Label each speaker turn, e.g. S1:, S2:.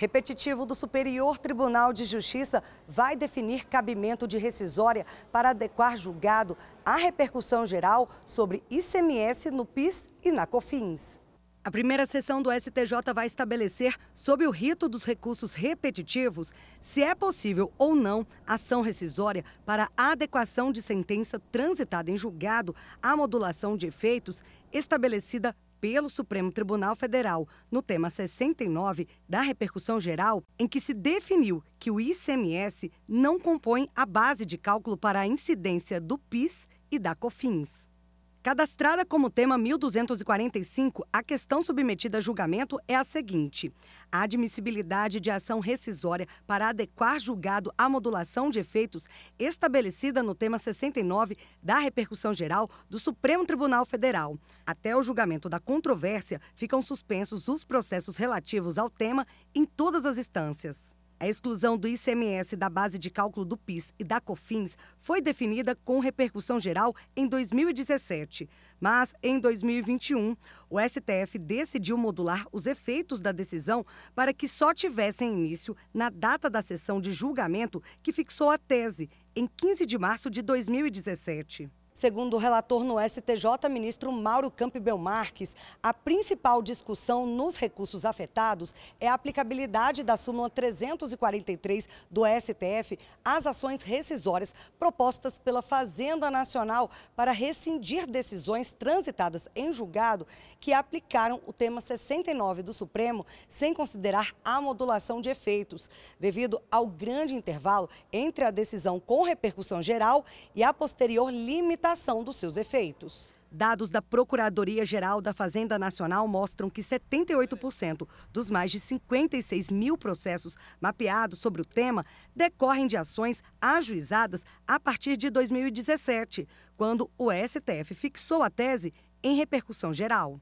S1: repetitivo do Superior Tribunal de Justiça vai definir cabimento de rescisória para adequar julgado à repercussão geral sobre ICMS no PIS e na COFINS. A primeira sessão do STJ vai estabelecer, sob o rito dos recursos repetitivos, se é possível ou não ação rescisória para adequação de sentença transitada em julgado à modulação de efeitos estabelecida pelo Supremo Tribunal Federal no tema 69 da repercussão geral, em que se definiu que o ICMS não compõe a base de cálculo para a incidência do PIS e da COFINS. Cadastrada como tema 1245, a questão submetida a julgamento é a seguinte: a admissibilidade de ação rescisória para adequar julgado à modulação de efeitos estabelecida no tema 69 da repercussão geral do Supremo Tribunal Federal. Até o julgamento da controvérsia, ficam suspensos os processos relativos ao tema em todas as instâncias. A exclusão do ICMS da base de cálculo do PIS e da COFINS foi definida com repercussão geral em 2017, mas em 2021 o STF decidiu modular os efeitos da decisão para que só tivessem início na data da sessão de julgamento que fixou a tese, em 15 de março de 2017. Segundo o relator no STJ, ministro Mauro Campbell Marques, a principal discussão nos recursos afetados é a aplicabilidade da súmula 343 do STF às ações rescisórias propostas pela Fazenda Nacional para rescindir decisões transitadas em julgado que aplicaram o tema 69 do Supremo sem considerar a modulação de efeitos, devido ao grande intervalo entre a decisão com repercussão geral e a posterior limitação limitação dos seus efeitos. Dados da Procuradoria-Geral da Fazenda Nacional mostram que 78% dos mais de 56 mil processos mapeados sobre o tema decorrem de ações ajuizadas a partir de 2017, quando o STF fixou a tese em repercussão geral.